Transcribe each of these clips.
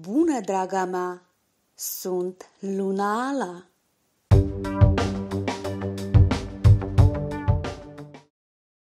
Bună, draga mea! Sunt Luna Ala!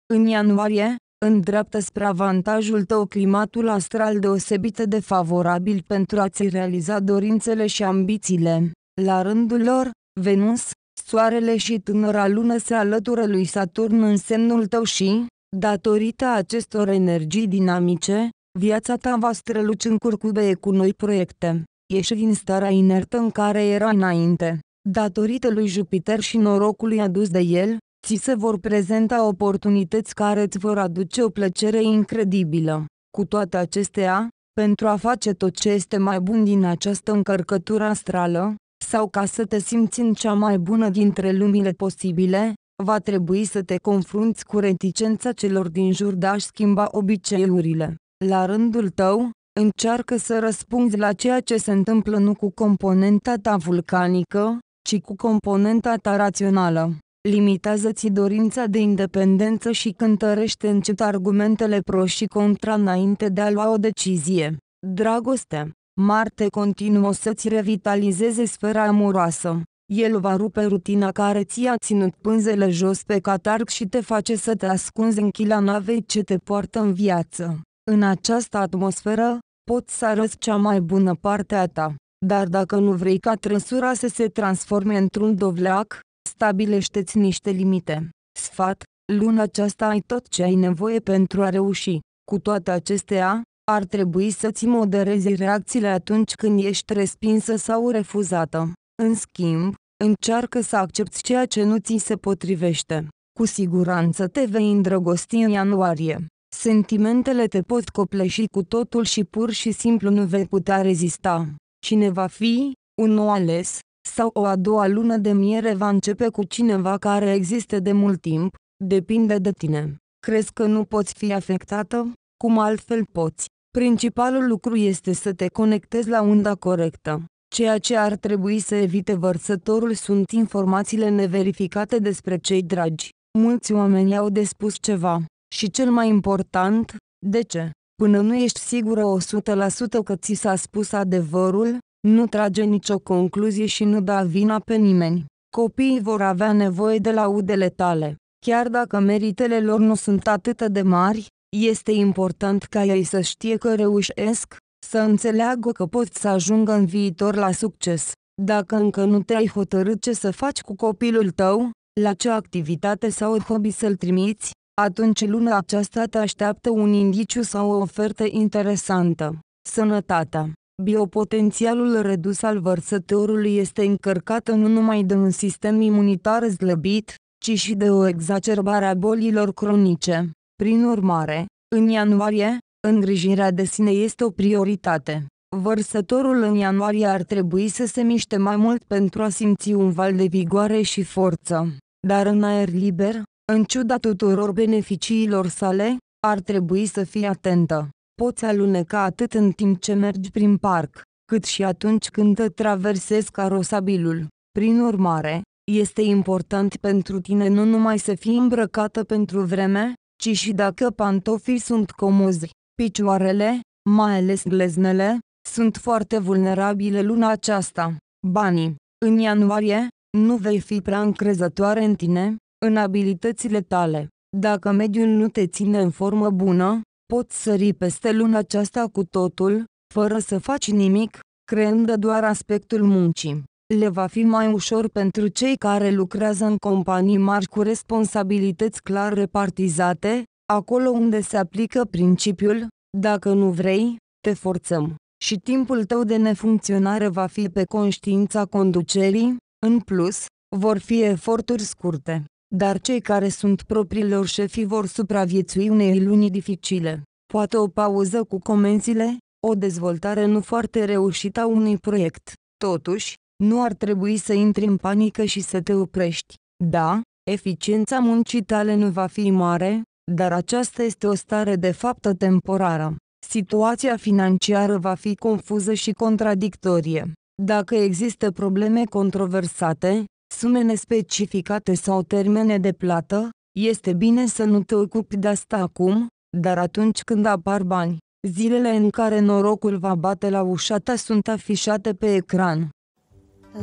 În ianuarie, îndreaptă spre avantajul tău climatul astral deosebit de favorabil pentru a-ți realiza dorințele și ambițiile. La rândul lor, Venus, Soarele și tânăra lună se alătură lui Saturn în semnul tău și, datorită acestor energii dinamice, Viața ta va străluci în curcube cu noi proiecte. Ieși din starea inertă în care era înainte. Datorită lui Jupiter și norocului adus de el, ți se vor prezenta oportunități care îți vor aduce o plăcere incredibilă. Cu toate acestea, pentru a face tot ce este mai bun din această încărcătură astrală, sau ca să te simți în cea mai bună dintre lumile posibile, va trebui să te confrunți cu reticența celor din jur de a-și schimba obiceiurile la rândul tău, încearcă să răspunzi la ceea ce se întâmplă nu cu componenta ta vulcanică, ci cu componenta ta rațională. Limitează-ți dorința de independență și cântărește încet argumentele pro și contra înainte de a lua o decizie. Dragoste Marte continuă să-ți revitalizeze sfera amoroasă. El va rupe rutina care ți-a ținut pânzele jos pe catarg și te face să te ascunzi în chila navei ce te poartă în viață. În această atmosferă, poți să arăți cea mai bună parte a ta, dar dacă nu vrei ca trăsura să se transforme într-un dovleac, stabilește-ți niște limite. Sfat, luna aceasta ai tot ce ai nevoie pentru a reuși. Cu toate acestea, ar trebui să-ți moderezi reacțiile atunci când ești respinsă sau refuzată. În schimb, încearcă să accepti ceea ce nu ți se potrivește. Cu siguranță te vei îndrăgosti în ianuarie. Sentimentele te pot copleși cu totul și pur și simplu nu vei putea rezista. Cine va fi, un nou ales, sau o a doua lună de miere va începe cu cineva care există de mult timp, depinde de tine. Crezi că nu poți fi afectată? Cum altfel poți? Principalul lucru este să te conectezi la unda corectă. Ceea ce ar trebui să evite vărsătorul sunt informațiile neverificate despre cei dragi. Mulți oameni au de spus ceva, și cel mai important, de ce? Până nu ești sigură 100% că ți s-a spus adevărul, nu trage nicio concluzie și nu da vina pe nimeni. Copiii vor avea nevoie de laudele tale. Chiar dacă meritele lor nu sunt atât de mari, este important ca ei să știe că reușesc, să înțeleagă că pot să ajungă în viitor la succes. Dacă încă nu te-ai hotărât ce să faci cu copilul tău, la ce activitate sau hobby să-l trimiți, atunci luna aceasta te așteaptă un indiciu sau o ofertă interesantă. Sănătatea Biopotențialul redus al vărsătorului este încărcat nu numai de un sistem imunitar slăbit, ci și de o exacerbare a bolilor cronice. Prin urmare, în ianuarie, îngrijirea de sine este o prioritate. Vărsătorul în ianuarie ar trebui să se miște mai mult pentru a simți un val de vigoare și forță. Dar în aer liber, în ciuda tuturor beneficiilor sale, ar trebui să fii atentă. Poți aluneca atât în timp ce mergi prin parc, cât și atunci când te traversezi carosabilul. Prin urmare, este important pentru tine nu numai să fii îmbrăcată pentru vreme, ci și dacă pantofii sunt comozi. Picioarele, mai ales gleznele, sunt foarte vulnerabile luna aceasta. Banii. În ianuarie, nu vei fi prea încrezătoare în tine, în abilitățile tale. Dacă mediul nu te ține în formă bună, poți sări peste luna aceasta cu totul, fără să faci nimic, creând doar aspectul muncii. Le va fi mai ușor pentru cei care lucrează în companii mari cu responsabilități clar repartizate, acolo unde se aplică principiul, dacă nu vrei, te forțăm. Și timpul tău de nefuncționare va fi pe conștiința conducerii, în plus, vor fi eforturi scurte dar cei care sunt propriilor șefi vor supraviețui unei luni dificile. Poate o pauză cu comenzile, o dezvoltare nu foarte reușită a unui proiect. Totuși, nu ar trebui să intri în panică și să te oprești. Da, eficiența muncii tale nu va fi mare, dar aceasta este o stare de fapt temporară. Situația financiară va fi confuză și contradictorie. Dacă există probleme controversate, sume nespecificate sau termene de plată, este bine să nu te ocupi de asta acum, dar atunci când apar bani, zilele în care norocul va bate la ușa ta sunt afișate pe ecran.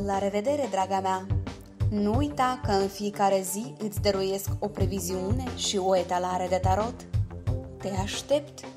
La revedere, draga mea! Nu uita că în fiecare zi îți dăruiesc o previziune și o etalare de tarot. Te aștept!